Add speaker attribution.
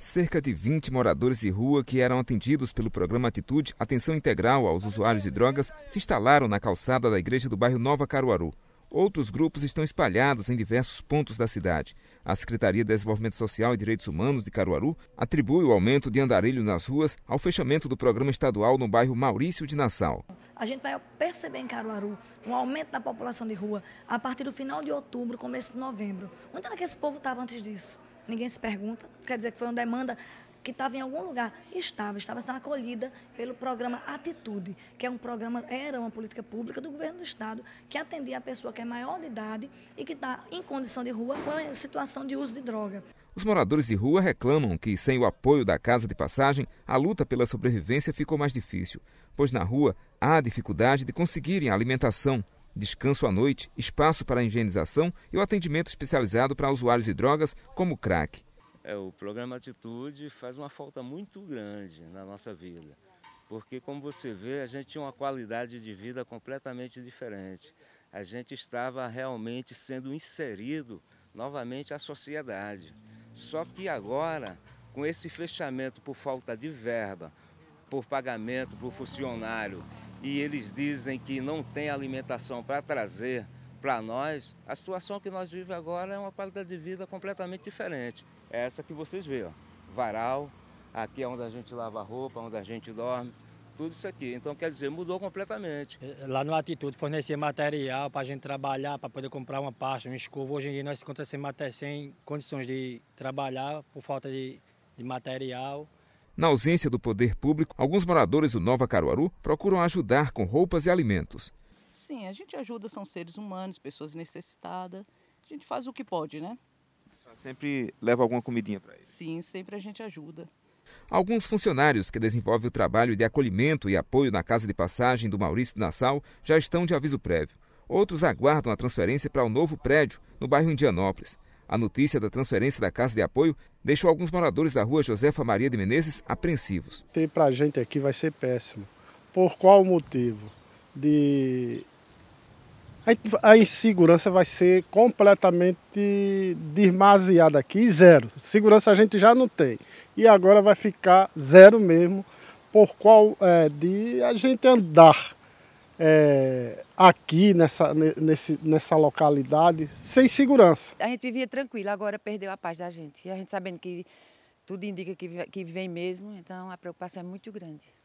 Speaker 1: Cerca de 20 moradores de rua que eram atendidos pelo programa Atitude Atenção Integral aos Usuários de Drogas se instalaram na calçada da igreja do bairro Nova Caruaru. Outros grupos estão espalhados em diversos pontos da cidade. A Secretaria de Desenvolvimento Social e Direitos Humanos de Caruaru atribui o aumento de andarilho nas ruas ao fechamento do programa estadual no bairro Maurício de Nassau.
Speaker 2: A gente vai perceber em Caruaru um aumento da população de rua a partir do final de outubro, começo de novembro. Onde era que esse povo estava antes disso? ninguém se pergunta, quer dizer que foi uma demanda que estava em algum lugar. Estava, estava sendo acolhida pelo programa Atitude, que é um programa, era uma política pública do governo do Estado, que atendia a pessoa que é maior de idade e que está em condição de rua ou em situação de uso de droga.
Speaker 1: Os moradores de rua reclamam que, sem o apoio da casa de passagem, a luta pela sobrevivência ficou mais difícil, pois na rua há dificuldade de conseguirem alimentação, descanso à noite, espaço para higienização e o atendimento especializado para usuários de drogas, como o crack.
Speaker 3: É, o programa Atitude faz uma falta muito grande na nossa vida, porque, como você vê, a gente tinha uma qualidade de vida completamente diferente. A gente estava realmente sendo inserido novamente à sociedade. Só que agora, com esse fechamento por falta de verba, por pagamento por funcionário e eles dizem que não tem alimentação para trazer para nós, a situação que nós vivemos agora é uma qualidade de vida completamente diferente. É essa que vocês veem, ó. varal, aqui é onde a gente lava a roupa, onde a gente dorme, tudo isso aqui. Então, quer dizer, mudou completamente. É,
Speaker 4: é, lá no Atitude fornecer material para a gente trabalhar, para poder comprar uma pasta, um escovo. Hoje em dia nós encontramos sem, sem condições de trabalhar por falta de, de material.
Speaker 1: Na ausência do poder público, alguns moradores do Nova Caruaru procuram ajudar com roupas e alimentos.
Speaker 3: Sim, a gente ajuda, são seres humanos, pessoas necessitadas. A gente faz o que pode, né?
Speaker 1: Sempre leva alguma comidinha para
Speaker 3: eles? Sim, sempre a gente ajuda.
Speaker 1: Alguns funcionários que desenvolvem o trabalho de acolhimento e apoio na casa de passagem do Maurício Nassau já estão de aviso prévio. Outros aguardam a transferência para o um novo prédio no bairro Indianópolis. A notícia da transferência da Casa de Apoio deixou alguns moradores da rua Josefa Maria de Menezes apreensivos.
Speaker 4: Ter para a gente aqui vai ser péssimo. Por qual motivo? De a insegurança vai ser completamente desmaseada aqui, zero. Segurança a gente já não tem. E agora vai ficar zero mesmo, por qual é, de a gente andar é, aqui nessa, nesse, nessa localidade sem segurança.
Speaker 3: A gente vivia tranquilo, agora perdeu a paz da gente. E a gente sabendo que tudo indica que, que vem mesmo, então a preocupação é muito grande.